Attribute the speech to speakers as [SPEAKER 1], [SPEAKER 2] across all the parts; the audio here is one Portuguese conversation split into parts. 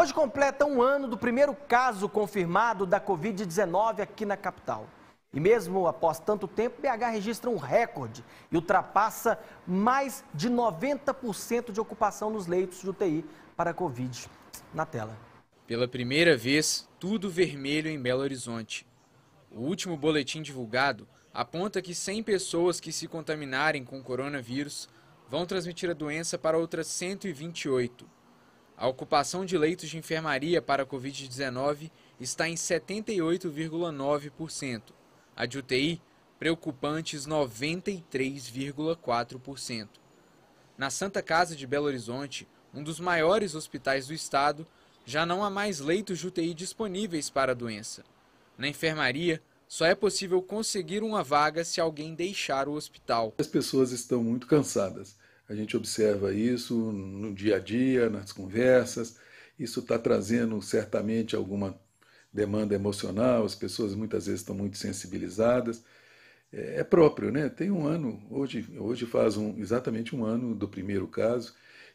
[SPEAKER 1] Hoje completa um ano do primeiro caso confirmado da Covid-19 aqui na capital. E mesmo após tanto tempo, BH registra um recorde e ultrapassa mais de 90% de ocupação nos leitos de UTI para a Covid. Na tela.
[SPEAKER 2] Pela primeira vez, tudo vermelho em Belo Horizonte. O último boletim divulgado aponta que 100 pessoas que se contaminarem com coronavírus vão transmitir a doença para outras 128. A ocupação de leitos de enfermaria para a Covid-19 está em 78,9%. A de UTI, preocupantes 93,4%. Na Santa Casa de Belo Horizonte, um dos maiores hospitais do estado, já não há mais leitos de UTI disponíveis para a doença. Na enfermaria, só é possível conseguir uma vaga se alguém deixar o hospital.
[SPEAKER 3] As pessoas estão muito cansadas. A gente observa isso no dia a dia, nas conversas. Isso está trazendo certamente alguma demanda emocional, as pessoas muitas vezes estão muito sensibilizadas. É, é, próprio, né? Tem um ano, hoje, hoje faz um, exatamente um ano do primeiro caso,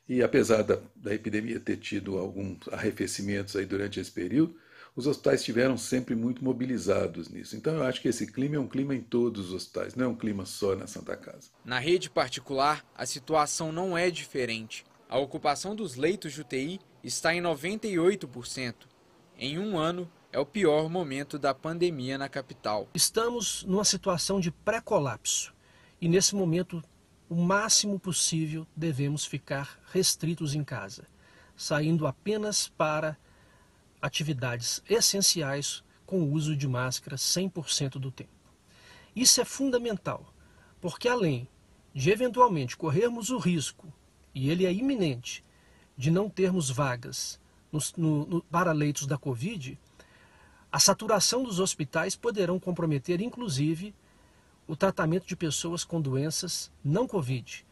[SPEAKER 3] e apesar da, da epidemia ter tido alguns arrefecimentos aí durante esse período, os hospitais estiveram sempre muito mobilizados nisso. Então eu acho que esse clima é um clima em todos os hospitais, não é um clima só na Santa Casa.
[SPEAKER 2] Na rede particular, a situação não é diferente. A ocupação dos leitos de UTI está em 98%. Em um ano, é o pior momento da pandemia na capital. Estamos
[SPEAKER 4] numa situação de pré-colapso e, nesse momento, o máximo possível devemos ficar restritos em casa, saindo apenas para atividades essenciais com o uso de máscara 100% do tempo. Isso é fundamental, porque além de eventualmente corrermos o risco, e ele é iminente, de não termos vagas nos, no, no, para leitos da Covid, a saturação dos hospitais poderão comprometer, inclusive, o tratamento de pessoas com doenças não
[SPEAKER 1] Covid.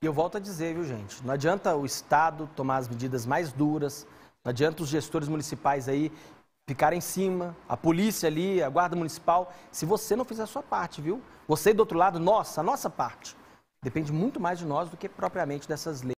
[SPEAKER 1] E eu volto a dizer, viu, gente? Não adianta o Estado tomar as medidas mais duras, não adianta os gestores municipais aí ficarem em cima, a polícia ali, a guarda municipal, se você não fizer a sua parte, viu? Você do outro lado, nossa, a nossa parte. Depende muito mais de nós do que propriamente dessas leis.